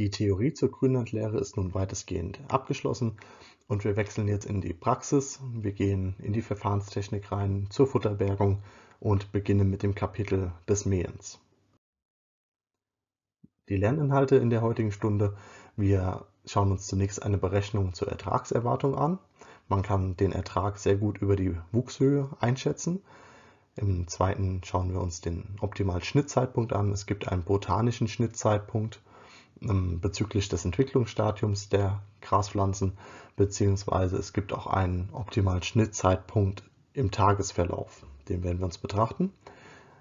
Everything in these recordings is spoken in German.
Die Theorie zur Grünlandlehre ist nun weitestgehend abgeschlossen und wir wechseln jetzt in die Praxis. Wir gehen in die Verfahrenstechnik rein zur Futterbergung und beginnen mit dem Kapitel des Mähens. Die Lerninhalte in der heutigen Stunde. Wir schauen uns zunächst eine Berechnung zur Ertragserwartung an. Man kann den Ertrag sehr gut über die Wuchshöhe einschätzen. Im zweiten schauen wir uns den optimalen Schnittzeitpunkt an. Es gibt einen botanischen Schnittzeitpunkt ähm, bezüglich des Entwicklungsstadiums der Graspflanzen, beziehungsweise es gibt auch einen optimalen Schnittzeitpunkt im Tagesverlauf. Den werden wir uns betrachten.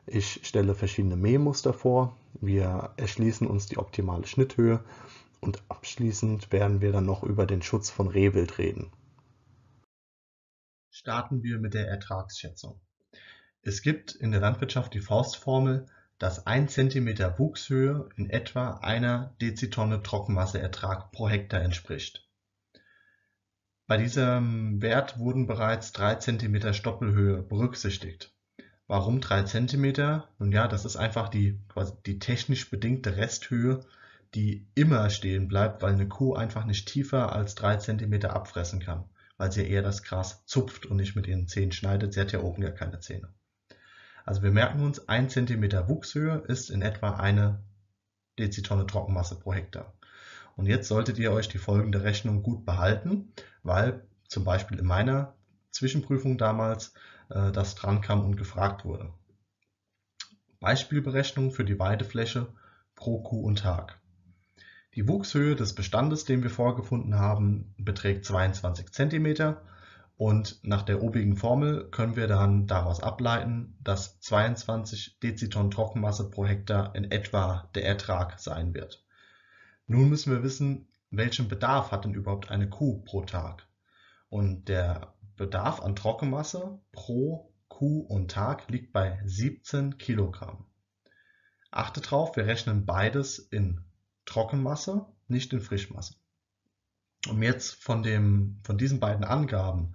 Ich stelle verschiedene Mähmuster vor. Wir erschließen uns die optimale Schnitthöhe und abschließend werden wir dann noch über den Schutz von Rehwild reden. Starten wir mit der Ertragsschätzung. Es gibt in der Landwirtschaft die Faustformel dass ein Zentimeter Wuchshöhe in etwa einer Dezitonne Trockenmasseertrag pro Hektar entspricht. Bei diesem Wert wurden bereits drei Zentimeter Stoppelhöhe berücksichtigt. Warum drei Zentimeter? Nun ja, das ist einfach die, quasi die technisch bedingte Resthöhe, die immer stehen bleibt, weil eine Kuh einfach nicht tiefer als drei Zentimeter abfressen kann, weil sie eher das Gras zupft und nicht mit ihren Zähnen schneidet. Sie hat ja oben ja keine Zähne. Also wir merken uns, 1 cm Wuchshöhe ist in etwa eine Dezitonne Trockenmasse pro Hektar. Und jetzt solltet ihr euch die folgende Rechnung gut behalten, weil zum Beispiel in meiner Zwischenprüfung damals äh, das kam und gefragt wurde. Beispielberechnung für die Weidefläche pro Kuh und Tag. Die Wuchshöhe des Bestandes, den wir vorgefunden haben, beträgt 22 cm und nach der obigen Formel können wir dann daraus ableiten, dass 22 Deziton Trockenmasse pro Hektar in etwa der Ertrag sein wird. Nun müssen wir wissen, welchen Bedarf hat denn überhaupt eine Kuh pro Tag? Und der Bedarf an Trockenmasse pro Kuh und Tag liegt bei 17 Kilogramm. Achte drauf, wir rechnen beides in Trockenmasse, nicht in Frischmasse. Um jetzt von, dem, von diesen beiden Angaben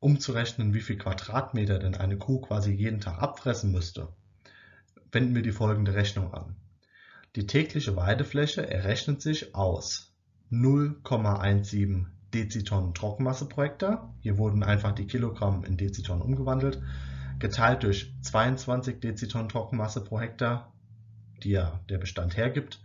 umzurechnen, wie viel Quadratmeter denn eine Kuh quasi jeden Tag abfressen müsste, wenden wir die folgende Rechnung an. Die tägliche Weidefläche errechnet sich aus 0,17 Dezitonnen Trockenmasse pro Hektar, hier wurden einfach die Kilogramm in Dezitonnen umgewandelt, geteilt durch 22 Dezitonnen Trockenmasse pro Hektar, die ja der Bestand hergibt,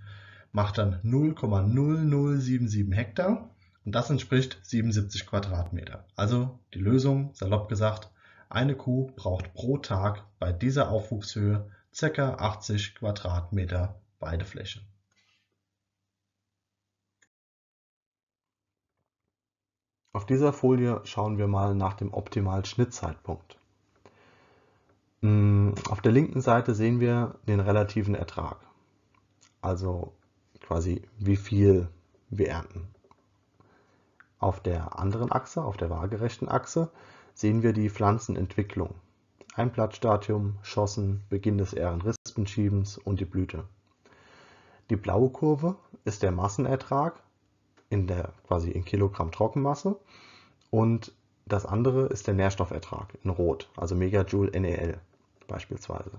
macht dann 0,0077 Hektar und das entspricht 77 Quadratmeter. Also die Lösung, salopp gesagt, eine Kuh braucht pro Tag bei dieser Aufwuchshöhe ca. 80 Quadratmeter Weidefläche. Auf dieser Folie schauen wir mal nach dem optimalen Schnittzeitpunkt. Hm, auf der linken Seite sehen wir den relativen Ertrag, also quasi wie viel wir ernten. Auf der anderen Achse, auf der waagerechten Achse, sehen wir die Pflanzenentwicklung. Einblattstadium, Schossen, Beginn des Ehrenrispenschiebens und die Blüte. Die blaue Kurve ist der Massenertrag in der quasi in Kilogramm Trockenmasse und das andere ist der Nährstoffertrag in Rot, also Megajoule NEL beispielsweise.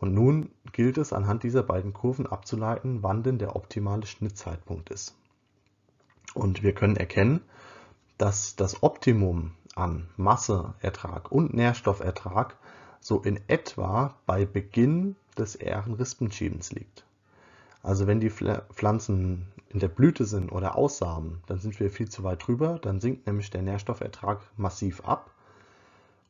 Und nun gilt es anhand dieser beiden Kurven abzuleiten, wann denn der optimale Schnittzeitpunkt ist. Und wir können erkennen, dass das Optimum an Masseertrag und Nährstoffertrag so in etwa bei Beginn des Ährenrispenschiebens liegt. Also wenn die Pflanzen in der Blüte sind oder aussamen, dann sind wir viel zu weit drüber, dann sinkt nämlich der Nährstoffertrag massiv ab.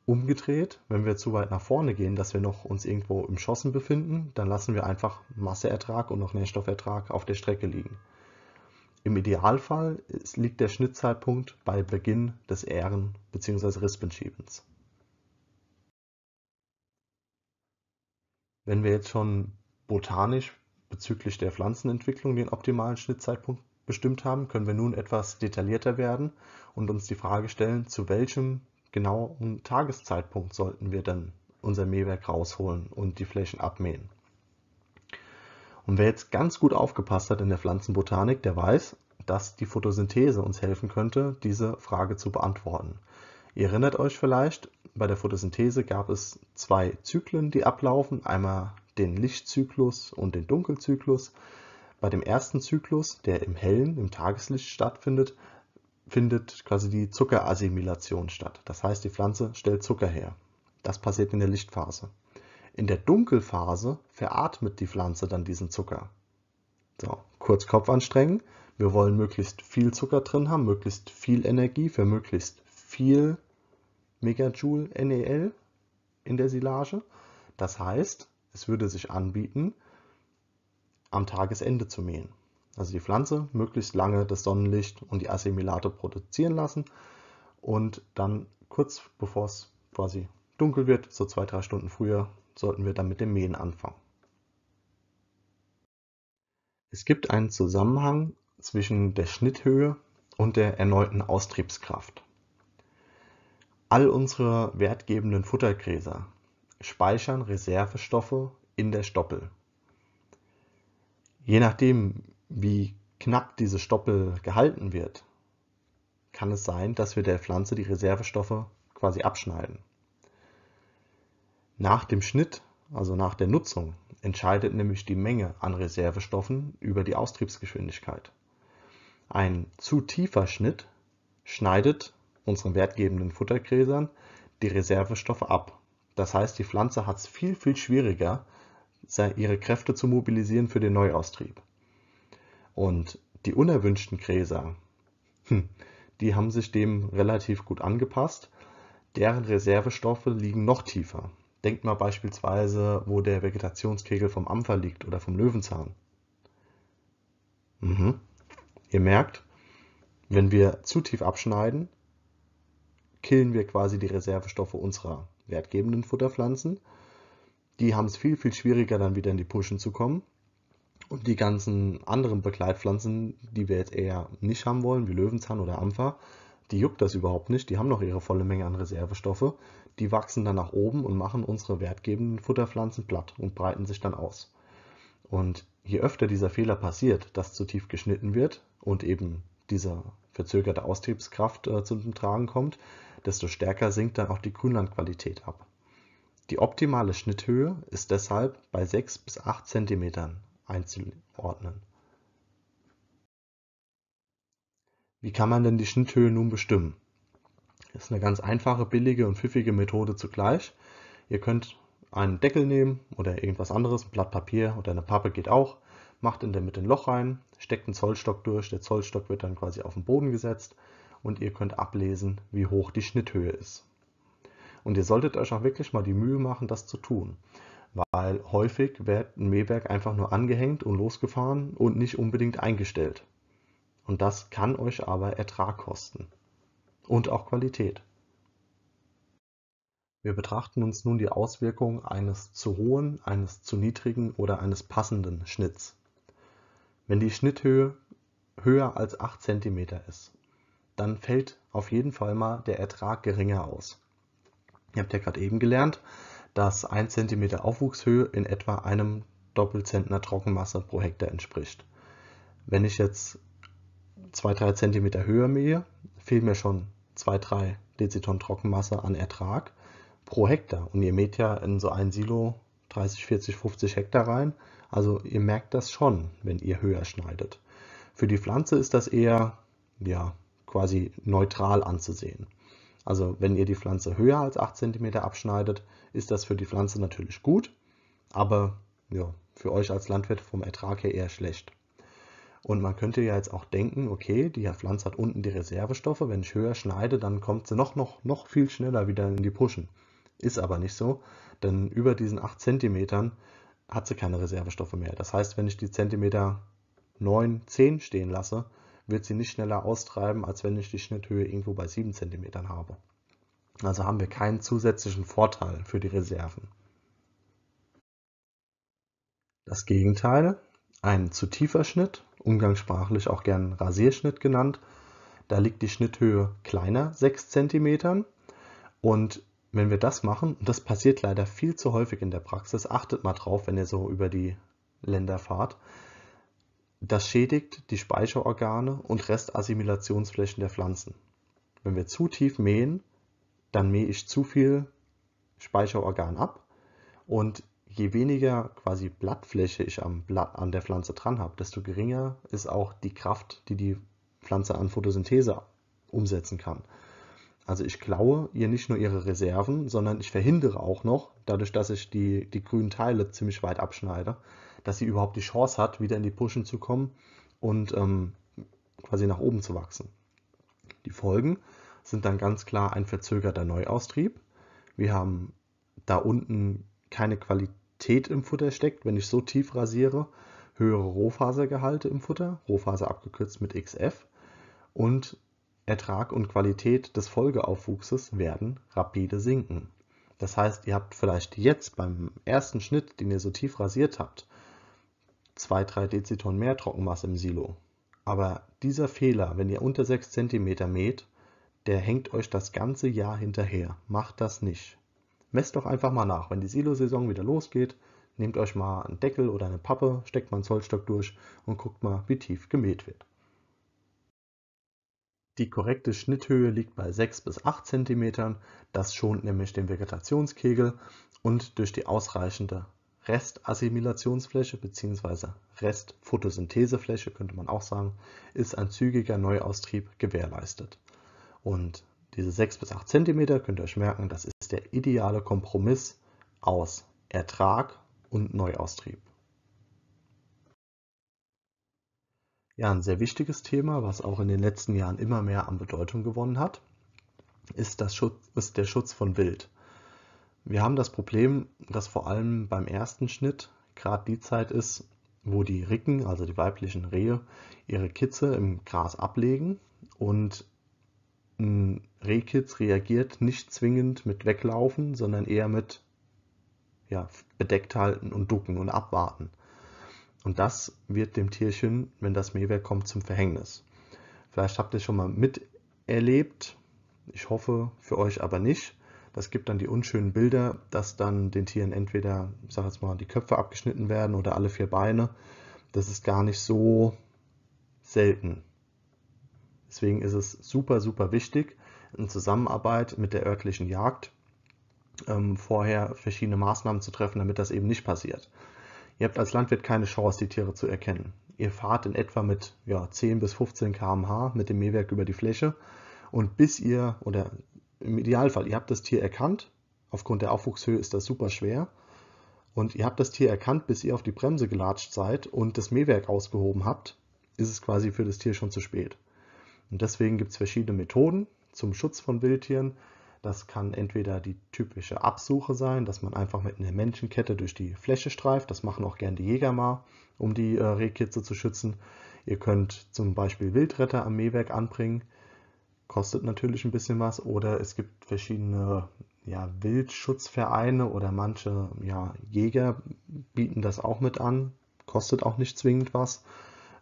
Umgedreht, wenn wir zu weit nach vorne gehen, dass wir noch uns irgendwo im Schossen befinden, dann lassen wir einfach Masseertrag und noch Nährstoffertrag auf der Strecke liegen. Im Idealfall liegt der Schnittzeitpunkt bei Beginn des Ähren- bzw. Rispenschiebens. Wenn wir jetzt schon botanisch bezüglich der Pflanzenentwicklung den optimalen Schnittzeitpunkt bestimmt haben, können wir nun etwas detaillierter werden und uns die Frage stellen, zu welchem genauen Tageszeitpunkt sollten wir dann unser Mähwerk rausholen und die Flächen abmähen. Und wer jetzt ganz gut aufgepasst hat in der Pflanzenbotanik, der weiß, dass die Photosynthese uns helfen könnte, diese Frage zu beantworten. Ihr erinnert euch vielleicht, bei der Photosynthese gab es zwei Zyklen, die ablaufen, einmal den Lichtzyklus und den Dunkelzyklus. Bei dem ersten Zyklus, der im hellen, im Tageslicht stattfindet, findet quasi die Zuckerassimilation statt. Das heißt, die Pflanze stellt Zucker her. Das passiert in der Lichtphase. In der Dunkelphase veratmet die Pflanze dann diesen Zucker. So, kurz Kopf anstrengen. Wir wollen möglichst viel Zucker drin haben, möglichst viel Energie für möglichst viel Megajoule NEL in der Silage. Das heißt, es würde sich anbieten, am Tagesende zu mähen. Also die Pflanze möglichst lange das Sonnenlicht und die Assimilate produzieren lassen und dann kurz bevor es quasi dunkel wird, so zwei, drei Stunden früher sollten wir dann mit dem Mähen anfangen. Es gibt einen Zusammenhang zwischen der Schnitthöhe und der erneuten Austriebskraft. All unsere wertgebenden Futtergräser speichern Reservestoffe in der Stoppel. Je nachdem, wie knapp diese Stoppel gehalten wird, kann es sein, dass wir der Pflanze die Reservestoffe quasi abschneiden. Nach dem Schnitt, also nach der Nutzung, entscheidet nämlich die Menge an Reservestoffen über die Austriebsgeschwindigkeit. Ein zu tiefer Schnitt schneidet unseren wertgebenden Futtergräsern die Reservestoffe ab. Das heißt, die Pflanze hat es viel, viel schwieriger, ihre Kräfte zu mobilisieren für den Neuaustrieb. Und die unerwünschten Gräser, hm, die haben sich dem relativ gut angepasst. Deren Reservestoffe liegen noch tiefer. Denkt mal beispielsweise, wo der Vegetationskegel vom Ampfer liegt oder vom Löwenzahn. Mhm. Ihr merkt, wenn wir zu tief abschneiden, killen wir quasi die Reservestoffe unserer wertgebenden Futterpflanzen. Die haben es viel, viel schwieriger, dann wieder in die Pushen zu kommen. Und die ganzen anderen Begleitpflanzen, die wir jetzt eher nicht haben wollen, wie Löwenzahn oder Ampfer, die juckt das überhaupt nicht. Die haben noch ihre volle Menge an Reservestoffe. Die wachsen dann nach oben und machen unsere wertgebenden Futterpflanzen platt und breiten sich dann aus. Und je öfter dieser Fehler passiert, dass zu tief geschnitten wird und eben diese verzögerte Austriebskraft äh, zum Tragen kommt, desto stärker sinkt dann auch die Grünlandqualität ab. Die optimale Schnitthöhe ist deshalb bei 6 bis 8 cm einzuordnen. Wie kann man denn die Schnitthöhe nun bestimmen? Ist eine ganz einfache, billige und pfiffige Methode zugleich. Ihr könnt einen Deckel nehmen oder irgendwas anderes, ein Blatt Papier oder eine Pappe geht auch. Macht in der Mitte ein Loch rein, steckt einen Zollstock durch, der Zollstock wird dann quasi auf den Boden gesetzt und ihr könnt ablesen, wie hoch die Schnitthöhe ist. Und ihr solltet euch auch wirklich mal die Mühe machen, das zu tun, weil häufig wird ein Mähwerk einfach nur angehängt und losgefahren und nicht unbedingt eingestellt. Und das kann euch aber Ertrag kosten und auch Qualität. Wir betrachten uns nun die Auswirkungen eines zu hohen, eines zu niedrigen oder eines passenden Schnitts. Wenn die Schnitthöhe höher als 8 cm ist, dann fällt auf jeden Fall mal der Ertrag geringer aus. Ihr habt ja gerade eben gelernt, dass 1 cm Aufwuchshöhe in etwa einem Doppelzentner Trockenmasse pro Hektar entspricht. Wenn ich jetzt 2-3 cm höher mähe, fehlen mir schon 2,3 Deziton Trockenmasse an Ertrag pro Hektar. Und ihr mäht ja in so ein Silo 30, 40, 50 Hektar rein. Also ihr merkt das schon, wenn ihr höher schneidet. Für die Pflanze ist das eher ja, quasi neutral anzusehen. Also wenn ihr die Pflanze höher als 8 cm abschneidet, ist das für die Pflanze natürlich gut, aber ja, für euch als Landwirt vom Ertrag her eher schlecht. Und man könnte ja jetzt auch denken, okay, die Pflanze hat unten die Reservestoffe, wenn ich höher schneide, dann kommt sie noch, noch, noch viel schneller wieder in die Puschen. Ist aber nicht so, denn über diesen 8 cm hat sie keine Reservestoffe mehr. Das heißt, wenn ich die Zentimeter 9, 10 stehen lasse, wird sie nicht schneller austreiben, als wenn ich die Schnitthöhe irgendwo bei 7 cm habe. Also haben wir keinen zusätzlichen Vorteil für die Reserven. Das Gegenteil ein zu tiefer Schnitt, umgangssprachlich auch gern Rasierschnitt genannt, da liegt die Schnitthöhe kleiner 6 cm und wenn wir das machen, und das passiert leider viel zu häufig in der Praxis, achtet mal drauf, wenn ihr so über die Länder fahrt, das schädigt die Speicherorgane und Restassimilationsflächen der Pflanzen. Wenn wir zu tief mähen, dann mähe ich zu viel Speicherorgan ab und je weniger quasi Blattfläche ich am Blatt, an der Pflanze dran habe, desto geringer ist auch die Kraft, die die Pflanze an Photosynthese umsetzen kann. Also ich klaue ihr nicht nur ihre Reserven, sondern ich verhindere auch noch, dadurch, dass ich die, die grünen Teile ziemlich weit abschneide, dass sie überhaupt die Chance hat, wieder in die Puschen zu kommen und ähm, quasi nach oben zu wachsen. Die Folgen sind dann ganz klar ein verzögerter Neuaustrieb. Wir haben da unten keine Qualität Qualität im Futter steckt, wenn ich so tief rasiere, höhere Rohfasergehalte im Futter, Rohfaser abgekürzt mit XF, und Ertrag und Qualität des Folgeaufwuchses werden rapide sinken. Das heißt, ihr habt vielleicht jetzt beim ersten Schnitt, den ihr so tief rasiert habt, 2-3 Deziton mehr Trockenmasse im Silo. Aber dieser Fehler, wenn ihr unter 6 cm mäht, der hängt euch das ganze Jahr hinterher. Macht das nicht messt doch einfach mal nach. Wenn die Silo-Saison wieder losgeht, nehmt euch mal einen Deckel oder eine Pappe, steckt mal einen Zollstock durch und guckt mal, wie tief gemäht wird. Die korrekte Schnitthöhe liegt bei 6 bis 8 cm, das schont nämlich den Vegetationskegel und durch die ausreichende Restassimilationsfläche bzw. Restphotosynthesefläche könnte man auch sagen, ist ein zügiger Neuaustrieb gewährleistet. Und diese 6 bis 8 cm könnt ihr euch merken, das ist der ideale Kompromiss aus Ertrag und Neuaustrieb. Ja, ein sehr wichtiges Thema, was auch in den letzten Jahren immer mehr an Bedeutung gewonnen hat, ist, das Schutz, ist der Schutz von Wild. Wir haben das Problem, dass vor allem beim ersten Schnitt gerade die Zeit ist, wo die Ricken, also die weiblichen Rehe, ihre Kitze im Gras ablegen und ein Rehkitz reagiert nicht zwingend mit Weglaufen, sondern eher mit ja, bedeckt halten und ducken und abwarten. Und das wird dem Tierchen, wenn das Mähwerk kommt, zum Verhängnis. Vielleicht habt ihr es schon mal miterlebt. Ich hoffe für euch aber nicht. Das gibt dann die unschönen Bilder, dass dann den Tieren entweder, ich sag jetzt mal, die Köpfe abgeschnitten werden oder alle vier Beine. Das ist gar nicht so selten. Deswegen ist es super, super wichtig, in Zusammenarbeit mit der örtlichen Jagd ähm, vorher verschiedene Maßnahmen zu treffen, damit das eben nicht passiert. Ihr habt als Landwirt keine Chance, die Tiere zu erkennen. Ihr fahrt in etwa mit ja, 10 bis 15 km/h mit dem Mähwerk über die Fläche und bis ihr, oder im Idealfall, ihr habt das Tier erkannt, aufgrund der Aufwuchshöhe ist das super schwer, und ihr habt das Tier erkannt, bis ihr auf die Bremse gelatscht seid und das Mähwerk ausgehoben habt, ist es quasi für das Tier schon zu spät. Und deswegen gibt es verschiedene Methoden, zum Schutz von Wildtieren. Das kann entweder die typische Absuche sein, dass man einfach mit einer Menschenkette durch die Fläche streift. Das machen auch gerne die Jäger mal, um die äh, Rehkitze zu schützen. Ihr könnt zum Beispiel Wildretter am Mähwerk anbringen. Kostet natürlich ein bisschen was. Oder es gibt verschiedene ja, Wildschutzvereine oder manche ja, Jäger bieten das auch mit an. Kostet auch nicht zwingend was.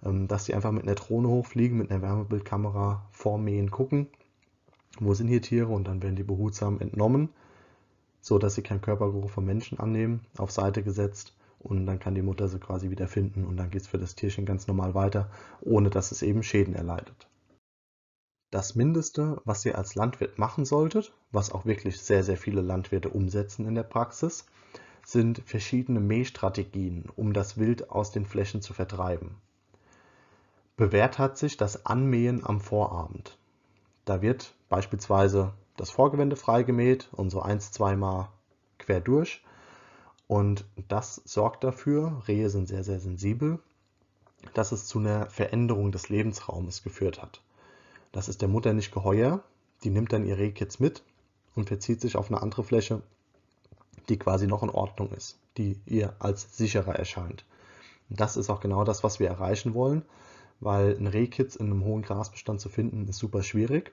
Ähm, dass sie einfach mit einer Drohne hochfliegen, mit einer Wärmebildkamera vormähen gucken wo sind hier Tiere und dann werden die behutsam entnommen, so dass sie keinen Körpergeruch von Menschen annehmen, auf Seite gesetzt und dann kann die Mutter sie quasi wieder finden und dann geht es für das Tierchen ganz normal weiter, ohne dass es eben Schäden erleidet. Das Mindeste, was ihr als Landwirt machen solltet, was auch wirklich sehr, sehr viele Landwirte umsetzen in der Praxis, sind verschiedene Mähstrategien, um das Wild aus den Flächen zu vertreiben. Bewährt hat sich das Anmähen am Vorabend. Da wird beispielsweise das Vorgewende freigemäht und so ein, zweimal quer durch. Und das sorgt dafür, Rehe sind sehr, sehr sensibel, dass es zu einer Veränderung des Lebensraumes geführt hat. Das ist der Mutter nicht geheuer, die nimmt dann ihr Rehkitz mit und verzieht sich auf eine andere Fläche, die quasi noch in Ordnung ist, die ihr als sicherer erscheint. Und das ist auch genau das, was wir erreichen wollen, weil ein Rehkitz in einem hohen Grasbestand zu finden, ist super schwierig.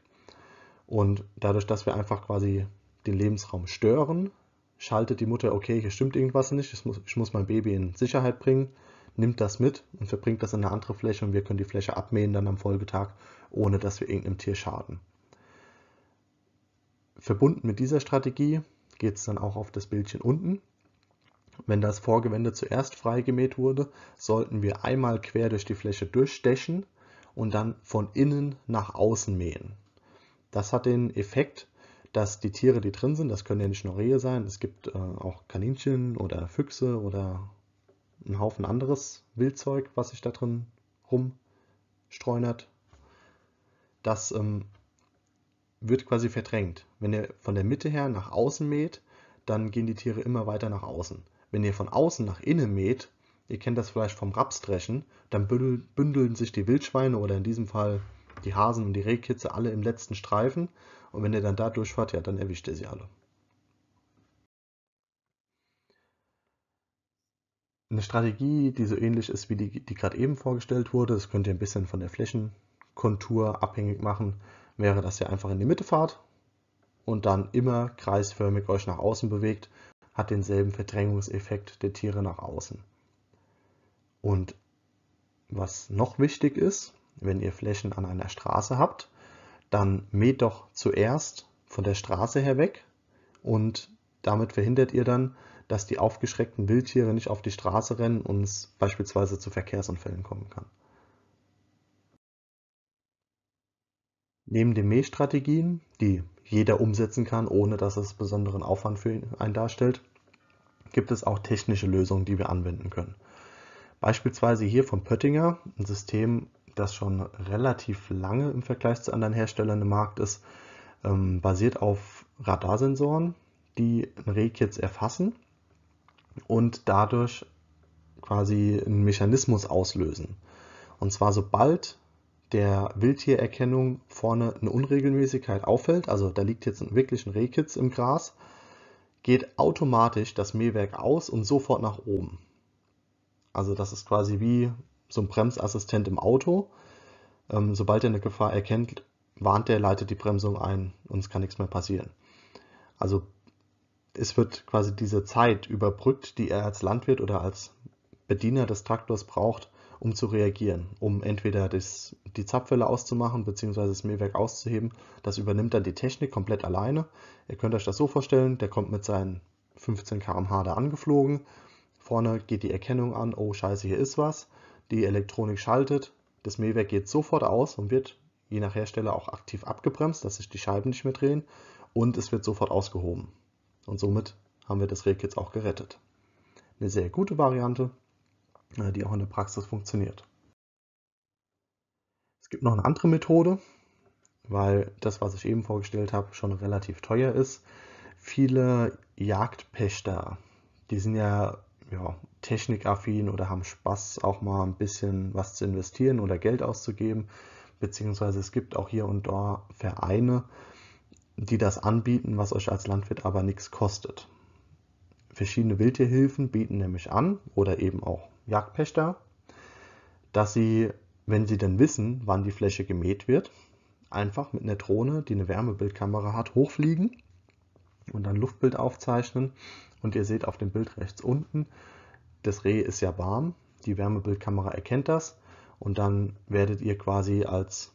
Und dadurch, dass wir einfach quasi den Lebensraum stören, schaltet die Mutter, okay, hier stimmt irgendwas nicht, ich muss, ich muss mein Baby in Sicherheit bringen, nimmt das mit und verbringt das in eine andere Fläche und wir können die Fläche abmähen dann am Folgetag, ohne dass wir irgendeinem Tier schaden. Verbunden mit dieser Strategie geht es dann auch auf das Bildchen unten. Wenn das Vorgewende zuerst freigemäht wurde, sollten wir einmal quer durch die Fläche durchstechen und dann von innen nach außen mähen. Das hat den Effekt, dass die Tiere, die drin sind, das können ja nicht nur Rehe sein, es gibt äh, auch Kaninchen oder Füchse oder einen Haufen anderes Wildzeug, was sich da drin rumstreunert. Das ähm, wird quasi verdrängt. Wenn ihr von der Mitte her nach außen mäht, dann gehen die Tiere immer weiter nach außen. Wenn ihr von außen nach innen mäht, ihr kennt das vielleicht vom Rapsdreschen, dann bündeln sich die Wildschweine oder in diesem Fall die Hasen und die Rehkitze alle im letzten Streifen. Und wenn ihr dann da durchfahrt, ja, dann erwischt ihr sie alle. Eine Strategie, die so ähnlich ist wie die, die gerade eben vorgestellt wurde, das könnt ihr ein bisschen von der Flächenkontur abhängig machen, wäre, dass ihr einfach in die Mitte fahrt und dann immer kreisförmig euch nach außen bewegt, hat denselben Verdrängungseffekt der Tiere nach außen. Und was noch wichtig ist, wenn ihr Flächen an einer Straße habt, dann mäht doch zuerst von der Straße her weg und damit verhindert ihr dann, dass die aufgeschreckten Wildtiere nicht auf die Straße rennen und es beispielsweise zu Verkehrsunfällen kommen kann. Neben den Mähstrategien, die jeder umsetzen kann, ohne dass es besonderen Aufwand für einen darstellt, gibt es auch technische Lösungen, die wir anwenden können. Beispielsweise hier von Pöttinger ein System das schon relativ lange im Vergleich zu anderen Herstellern im Markt ist, ähm, basiert auf Radarsensoren, die Rehkits erfassen und dadurch quasi einen Mechanismus auslösen. Und zwar sobald der Wildtiererkennung vorne eine Unregelmäßigkeit auffällt, also da liegt jetzt wirklich ein Rehkitz im Gras, geht automatisch das Mähwerk aus und sofort nach oben. Also das ist quasi wie so ein Bremsassistent im Auto. Ähm, sobald er eine Gefahr erkennt, warnt er, leitet die Bremsung ein und es kann nichts mehr passieren. Also es wird quasi diese Zeit überbrückt, die er als Landwirt oder als Bediener des Traktors braucht, um zu reagieren, um entweder das, die Zapfwelle auszumachen bzw. das Mähwerk auszuheben. Das übernimmt dann die Technik komplett alleine. Ihr könnt euch das so vorstellen, der kommt mit seinen 15 km/h da angeflogen. Vorne geht die Erkennung an, oh scheiße, hier ist was die Elektronik schaltet. Das Mähwerk geht sofort aus und wird je nach Hersteller auch aktiv abgebremst, dass sich die Scheiben nicht mehr drehen und es wird sofort ausgehoben. Und somit haben wir das Reg jetzt auch gerettet. Eine sehr gute Variante, äh, die auch in der Praxis funktioniert. Es gibt noch eine andere Methode, weil das, was ich eben vorgestellt habe, schon relativ teuer ist. Viele Jagdpächter, die sind ja ja, technikaffin oder haben Spaß, auch mal ein bisschen was zu investieren oder Geld auszugeben. Beziehungsweise es gibt auch hier und da Vereine, die das anbieten, was euch als Landwirt aber nichts kostet. Verschiedene Wildtierhilfen bieten nämlich an oder eben auch Jagdpächter, dass sie, wenn sie denn wissen, wann die Fläche gemäht wird, einfach mit einer Drohne, die eine Wärmebildkamera hat, hochfliegen und dann Luftbild aufzeichnen und ihr seht auf dem Bild rechts unten, das Reh ist ja warm. Die Wärmebildkamera erkennt das und dann werdet ihr quasi als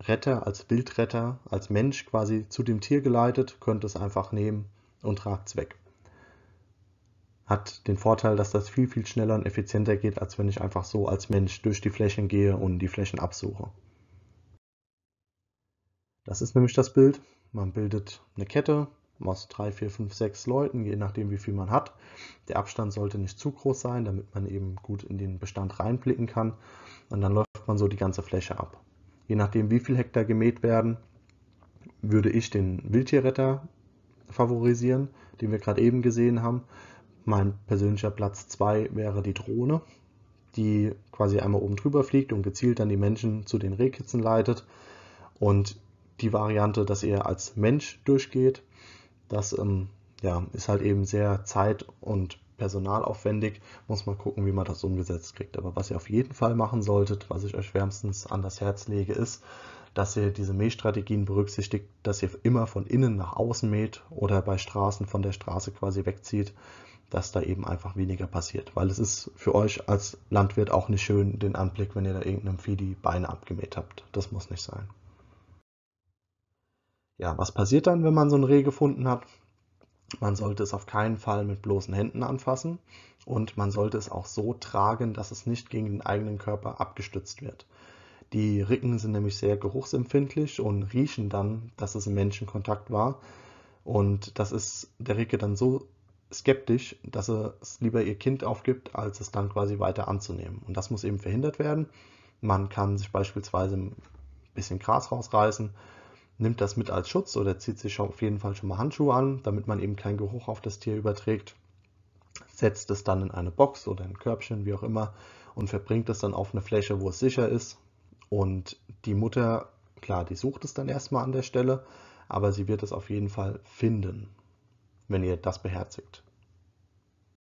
Retter, als Wildretter, als Mensch quasi zu dem Tier geleitet, könnt es einfach nehmen und tragt es weg. Hat den Vorteil, dass das viel, viel schneller und effizienter geht, als wenn ich einfach so als Mensch durch die Flächen gehe und die Flächen absuche. Das ist nämlich das Bild. Man bildet eine Kette, aus drei, vier, fünf, sechs Leuten, je nachdem wie viel man hat. Der Abstand sollte nicht zu groß sein, damit man eben gut in den Bestand reinblicken kann. Und dann läuft man so die ganze Fläche ab. Je nachdem wie viel Hektar gemäht werden, würde ich den Wildtierretter favorisieren, den wir gerade eben gesehen haben. Mein persönlicher Platz 2 wäre die Drohne, die quasi einmal oben drüber fliegt und gezielt dann die Menschen zu den Rehkitzen leitet. Und die Variante, dass ihr als Mensch durchgeht, das ähm, ja, ist halt eben sehr zeit- und personalaufwendig. Muss man gucken, wie man das umgesetzt kriegt. Aber was ihr auf jeden Fall machen solltet, was ich euch wärmstens an das Herz lege, ist, dass ihr diese Mähstrategien berücksichtigt, dass ihr immer von innen nach außen mäht oder bei Straßen von der Straße quasi wegzieht, dass da eben einfach weniger passiert. Weil es ist für euch als Landwirt auch nicht schön den Anblick, wenn ihr da irgendeinem Vieh die Beine abgemäht habt. Das muss nicht sein. Ja, was passiert dann, wenn man so ein Reh gefunden hat? Man sollte es auf keinen Fall mit bloßen Händen anfassen und man sollte es auch so tragen, dass es nicht gegen den eigenen Körper abgestützt wird. Die Ricken sind nämlich sehr geruchsempfindlich und riechen dann, dass es im Menschenkontakt war. Und das ist der Ricke dann so skeptisch, dass es lieber ihr Kind aufgibt, als es dann quasi weiter anzunehmen. Und das muss eben verhindert werden. Man kann sich beispielsweise ein bisschen Gras rausreißen nimmt das mit als Schutz oder zieht sich auf jeden Fall schon mal Handschuhe an, damit man eben keinen Geruch auf das Tier überträgt, setzt es dann in eine Box oder ein Körbchen, wie auch immer, und verbringt es dann auf eine Fläche, wo es sicher ist. Und die Mutter, klar, die sucht es dann erstmal an der Stelle, aber sie wird es auf jeden Fall finden, wenn ihr das beherzigt.